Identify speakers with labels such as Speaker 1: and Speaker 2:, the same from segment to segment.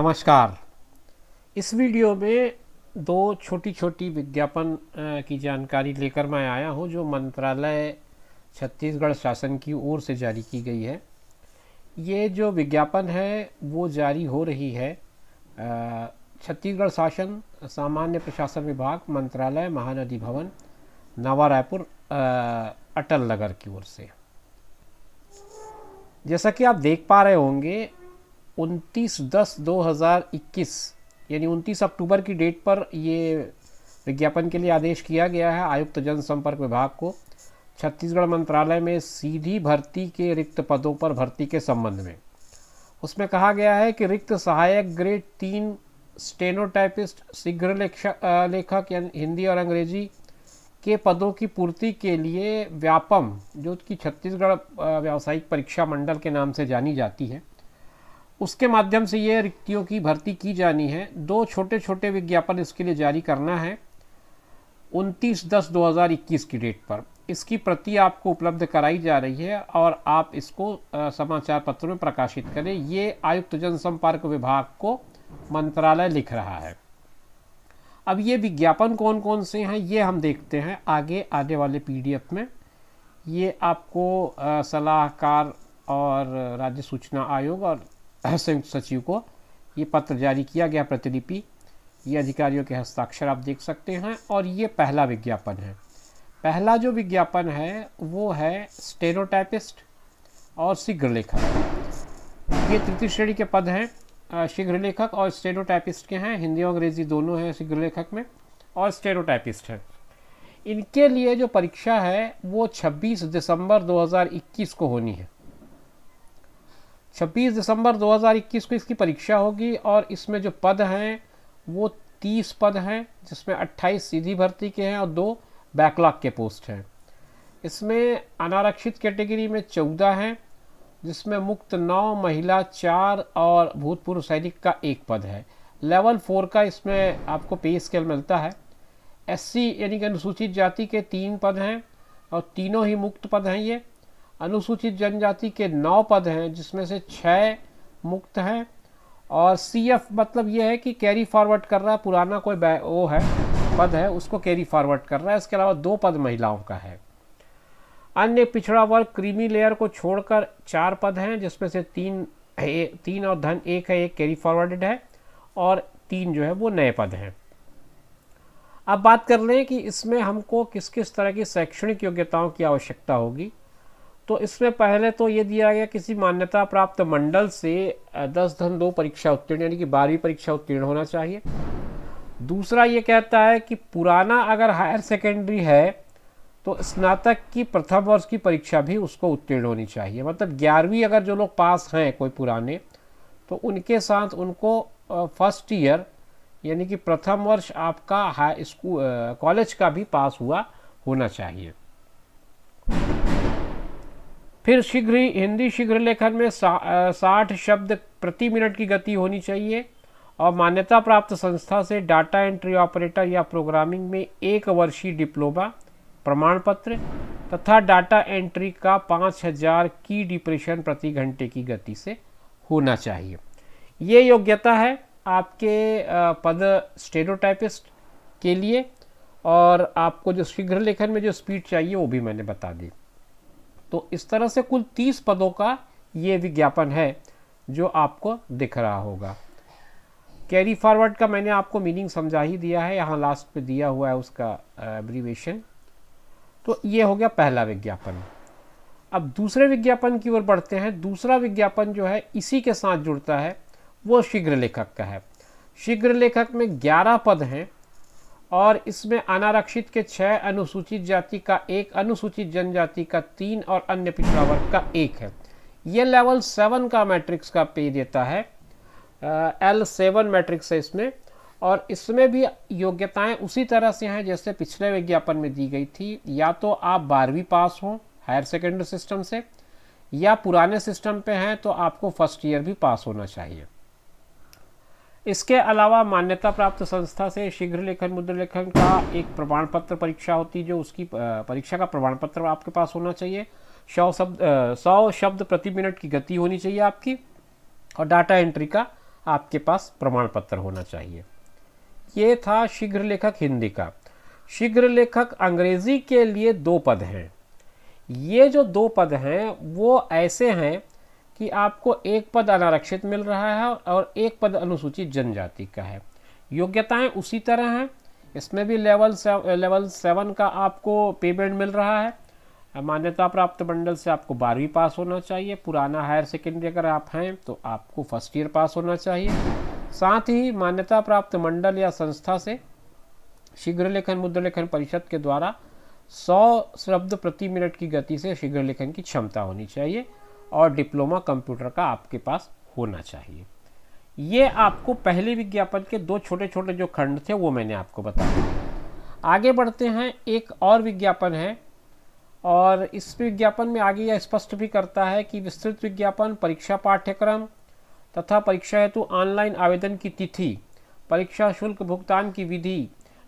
Speaker 1: नमस्कार इस वीडियो में दो छोटी छोटी विज्ञापन की जानकारी लेकर मैं आया हूं जो मंत्रालय छत्तीसगढ़ शासन की ओर से जारी की गई है ये जो विज्ञापन है वो जारी हो रही है छत्तीसगढ़ शासन सामान्य प्रशासन विभाग मंत्रालय महानदी भवन नवा रायपुर अटल नगर की ओर से जैसा कि आप देख पा रहे होंगे उनतीस दस दो हज़ार इक्कीस यानी उनतीस अक्टूबर की डेट पर ये विज्ञापन के लिए आदेश किया गया है आयुक्त जनसंपर्क विभाग को छत्तीसगढ़ मंत्रालय में सीधी भर्ती के रिक्त पदों पर भर्ती के संबंध में उसमें कहा गया है कि रिक्त सहायक ग्रेड तीन स्टेनोटाइपिस्ट शीघ्र लेखक हिंदी और अंग्रेजी के पदों की पूर्ति के लिए व्यापम जो कि छत्तीसगढ़ व्यावसायिक परीक्षा मंडल के नाम से जानी जाती है उसके माध्यम से ये रिक्तियों की भर्ती की जानी है दो छोटे छोटे विज्ञापन इसके लिए जारी करना है उनतीस दस दो हज़ार इक्कीस की डेट पर इसकी प्रति आपको उपलब्ध कराई जा रही है और आप इसको समाचार पत्र में प्रकाशित करें ये आयुक्त जनसंपर्क विभाग को मंत्रालय लिख रहा है अब ये विज्ञापन कौन कौन से हैं ये हम देखते हैं आगे आने वाले पीडीएफ में ये आपको सलाहकार और राज्य सूचना आयोग और संयुक्त सचिव को ये पत्र जारी किया गया प्रतिलिपि ये अधिकारियों के हस्ताक्षर आप देख सकते हैं और ये पहला विज्ञापन है पहला जो विज्ञापन है वो है स्टेरोटाइपिस्ट और शीघ्र लेखक ये तृतीय श्रेणी के पद हैं शीघ्र लेखक और स्टेरोटाइपिस्ट के हैं हिंदी और अंग्रेजी दोनों हैं शीघ्र लेखक में और स्टेरोटाइपिस्ट हैं इनके लिए जो परीक्षा है वो 26 दिसंबर 2021 को होनी है छब्बीस दिसंबर 2021 को इसकी परीक्षा होगी और इसमें जो पद हैं वो तीस पद हैं जिसमें अट्ठाईस सीधी भर्ती के हैं और दो बैकलॉग के पोस्ट हैं इसमें अनारक्षित कैटेगरी में चौदह हैं जिसमें मुक्त नौ महिला चार और भूतपूर्व सैनिक का एक पद है लेवल फोर का इसमें आपको पे स्केल मिलता है एससी यानी कि अनुसूचित जाति के तीन पद हैं और तीनों ही मुक्त पद हैं ये अनुसूचित जनजाति के नौ पद हैं जिसमें से छः मुक्त हैं और सी एफ मतलब ये है कि कैरी फॉरवर्ड कर रहा है पुराना कोई वो है पद है उसको कैरी फॉरवर्ड कर रहा है इसके अलावा दो पद महिलाओं का है अन्य पिछड़ा वर्ग क्रीमी लेयर को छोड़कर चार पद हैं जिसमें से तीन ए, तीन और धन एक है एक कैरी फॉरवर्डेड है और तीन जो है वो नए पद हैं अब बात कर लें कि इसमें हमको किस किस तरह की शैक्षणिक योग्यताओं की आवश्यकता होगी तो इसमें पहले तो ये दिया गया किसी मान्यता प्राप्त मंडल से दस धन दो परीक्षा उत्तीर्ण यानी कि बारहवीं परीक्षा उत्तीर्ण होना चाहिए दूसरा ये कहता है कि पुराना अगर हायर सेकेंडरी है तो स्नातक की प्रथम वर्ष की परीक्षा भी उसको उत्तीर्ण होनी चाहिए मतलब ग्यारहवीं अगर जो लोग पास हैं कोई पुराने तो उनके साथ उनको फर्स्ट ईयर यानी कि प्रथम वर्ष आपका हाई स्कूल कॉलेज का भी पास हुआ होना चाहिए फिर शीघ्र ही हिंदी शीघ्र लेखन में साठ शब्द प्रति मिनट की गति होनी चाहिए और मान्यता प्राप्त संस्था से डाटा एंट्री ऑपरेटर या प्रोग्रामिंग में एक वर्षीय डिप्लोमा प्रमाण पत्र तथा डाटा एंट्री का 5000 की डिप्रेशन प्रति घंटे की गति से होना चाहिए ये योग्यता है आपके पद स्टेरोटाइपिस्ट के लिए और आपको जो शीघ्र लेखन में जो स्पीड चाहिए वो भी मैंने बता दी तो इस तरह से कुल तीस पदों का ये विज्ञापन है जो आपको दिख रहा होगा कैरी फॉरवर्ड का मैंने आपको मीनिंग समझा ही दिया है यहाँ लास्ट पे दिया हुआ है उसका एब्रीवेशन तो ये हो गया पहला विज्ञापन अब दूसरे विज्ञापन की ओर बढ़ते हैं दूसरा विज्ञापन जो है इसी के साथ जुड़ता है वो शीघ्र लेखक का है शीघ्र लेखक में ग्यारह पद हैं और इसमें अनारक्षित के छः अनुसूचित जाति का एक अनुसूचित जनजाति का तीन और अन्य पिछड़ा वर्ग का एक है ये लेवल सेवन का मैट्रिक्स का पे देता है एल सेवन मैट्रिक्स है इसमें और इसमें भी योग्यताएं उसी तरह से हैं जैसे पिछले विज्ञापन में दी गई थी या तो आप बारहवीं पास हों हायर सेकेंडरी सिस्टम से या पुराने सिस्टम पे हैं तो आपको फर्स्ट ईयर भी पास होना चाहिए इसके अलावा मान्यता प्राप्त संस्था से शीघ्र लेखन मुद्र लेखन का एक प्रमाण पत्र परीक्षा होती है जो उसकी परीक्षा का प्रमाण पत्र आपके पास होना चाहिए सौ शब्द सौ शब्द प्रति मिनट की गति होनी चाहिए आपकी और डाटा एंट्री का आपके पास प्रमाण पत्र होना चाहिए ये था शीघ्र लेखक हिंदी का शीघ्र लेखक अंग्रेजी के लिए दो पद हैं ये जो दो पद हैं वो ऐसे हैं कि आपको एक पद अनारक्षित मिल रहा है और एक पद अनुसूचित जनजाति का है योग्यताएं उसी तरह हैं इसमें भी लेवल से, लेवल सेवन का आपको पेमेंट मिल रहा है मान्यता प्राप्त मंडल से आपको बारहवीं पास होना चाहिए पुराना हायर सेकेंडरी अगर आप हैं तो आपको फर्स्ट ईयर पास होना चाहिए साथ ही मान्यता प्राप्त मंडल या संस्था से शीघ्र लेखन मुद्र लेखन परिषद के द्वारा 100 शब्द प्रति मिनट की गति से शीघ्र लेखन की क्षमता होनी चाहिए और डिप्लोमा कंप्यूटर का आपके पास होना चाहिए ये आपको पहले विज्ञापन के दो छोटे छोटे जो खंड थे वो मैंने आपको बताया आगे बढ़ते हैं एक और विज्ञापन है और इस विज्ञापन में आगे यह स्पष्ट भी करता है कि विस्तृत विज्ञापन परीक्षा पाठ्यक्रम तथा परीक्षा हेतु ऑनलाइन आवेदन की तिथि परीक्षा शुल्क भुगतान की विधि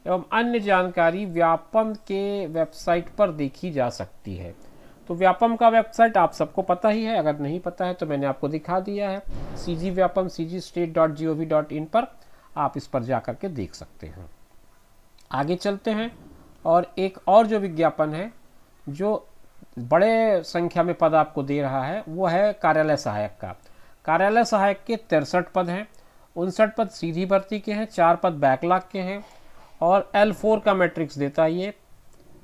Speaker 1: एवं अन्य जानकारी व्यापम के वेबसाइट पर देखी जा सकती है तो व्यापम का वेबसाइट आप सबको पता ही है अगर नहीं पता है तो मैंने आपको दिखा दिया है C G Vyapam C G state dot G O V dot in पर आप इस पर जा कर के देख सकते हैं आगे चलते हैं और एक और जो विज्ञापन है जो बड़े संख्या में पद आपको दे रहा है वो है कार्यालय सहायक का कार्यालय सहायक के तिरसठ पद हैं उनसठ पद सीधी भर्ती के हैं चार पद बैकलॉग के हैं और एल फोर का मैट्रिक्स देता है ये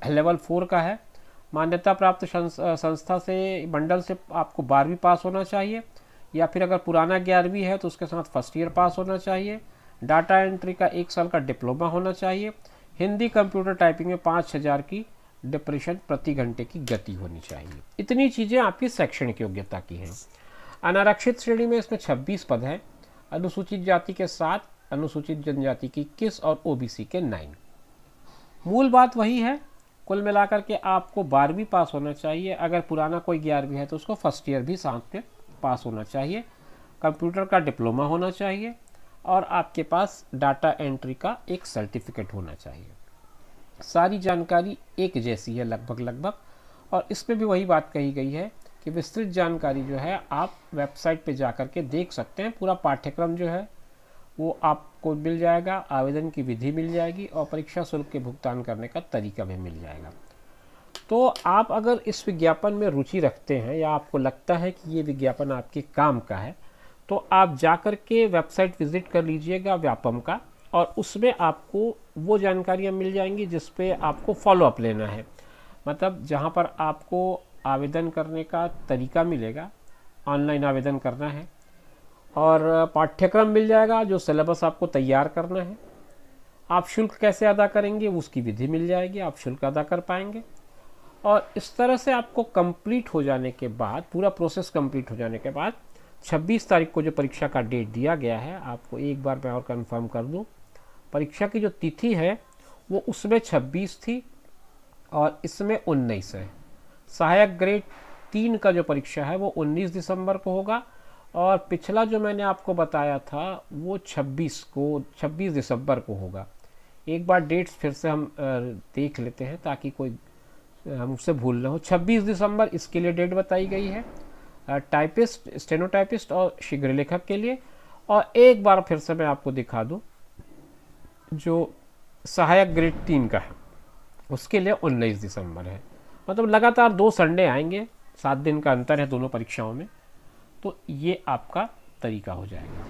Speaker 1: लेवल फोर का है मान्यता प्राप्त संस्था से मंडल से आपको बारहवीं पास होना चाहिए या फिर अगर पुराना ग्यारहवीं है तो उसके साथ फर्स्ट ईयर पास होना चाहिए डाटा एंट्री का एक साल का डिप्लोमा होना चाहिए हिंदी कंप्यूटर टाइपिंग में पाँच हज़ार की डिप्रेशन प्रति घंटे की गति होनी चाहिए इतनी चीज़ें आपकी शैक्षणिक योग्यता की हैं अनारक्षित श्रेणी में इसमें छब्बीस पद हैं अनुसूचित जाति के सात अनुसूचित जनजाति की इक्कीस और ओबीसी के नाइन मूल बात वही है कुल मिलाकर के आपको बारहवीं पास होना चाहिए अगर पुराना कोई ग्यारहवीं है तो उसको फर्स्ट ईयर भी साथ में पास होना चाहिए कंप्यूटर का डिप्लोमा होना चाहिए और आपके पास डाटा एंट्री का एक सर्टिफिकेट होना चाहिए सारी जानकारी एक जैसी है लगभग लगभग और इसमें भी वही बात कही गई है कि विस्तृत जानकारी जो है आप वेबसाइट पे जा कर के देख सकते हैं पूरा पाठ्यक्रम जो है वो आपको मिल जाएगा आवेदन की विधि मिल जाएगी और परीक्षा शुल्क के भुगतान करने का तरीका भी मिल जाएगा तो आप अगर इस विज्ञापन में रुचि रखते हैं या आपको लगता है कि ये विज्ञापन आपके काम का है तो आप जा कर के वेबसाइट विज़िट कर लीजिएगा व्यापम का और उसमें आपको वो जानकारियाँ मिल जाएंगी जिस पर आपको फॉलोअप लेना है मतलब जहाँ पर आपको आवेदन करने का तरीका मिलेगा ऑनलाइन आवेदन करना है और पाठ्यक्रम मिल जाएगा जो सिलेबस आपको तैयार करना है आप शुल्क कैसे अदा करेंगे उसकी विधि मिल जाएगी आप शुल्क अदा कर पाएंगे और इस तरह से आपको कंप्लीट हो जाने के बाद पूरा प्रोसेस कंप्लीट हो जाने के बाद 26 तारीख को जो परीक्षा का डेट दिया गया है आपको एक बार मैं और कन्फर्म कर दूँ परीक्षा की जो तिथि है वो उसमें छब्बीस थी और इसमें उन्नीस है सहायक ग्रेड तीन का जो परीक्षा है वो 19 दिसंबर को होगा और पिछला जो मैंने आपको बताया था वो 26 को 26 दिसंबर को होगा एक बार डेट्स फिर से हम देख लेते हैं ताकि कोई हम उससे भूल ना हो 26 दिसंबर इसके लिए डेट बताई गई है टाइपिस्ट स्टेनोटाइपिस्ट और शीघ्र लेखक के लिए और एक बार फिर से मैं आपको दिखा दूँ जो सहायक ग्रेड तीन का है उसके लिए उन्नीस दिसंबर है मतलब लगातार दो संडे आएंगे सात दिन का अंतर है दोनों परीक्षाओं में तो ये आपका तरीका हो जाएगा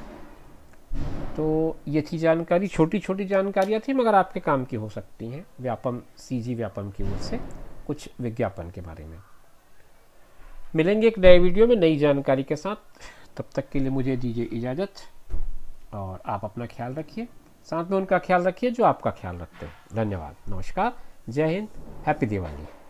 Speaker 1: तो ये थी जानकारी छोटी छोटी जानकारियाँ थी मगर आपके काम की हो सकती हैं व्यापम सीजी व्यापम की ओर से कुछ विज्ञापन के बारे में मिलेंगे एक नए वीडियो में नई जानकारी के साथ तब तक के लिए मुझे दीजिए इजाज़त और आप अपना ख्याल रखिए साथ में उनका ख्याल रखिए जो आपका ख्याल रखते हैं धन्यवाद नमस्कार जय हिंद हैप्पी दिवाली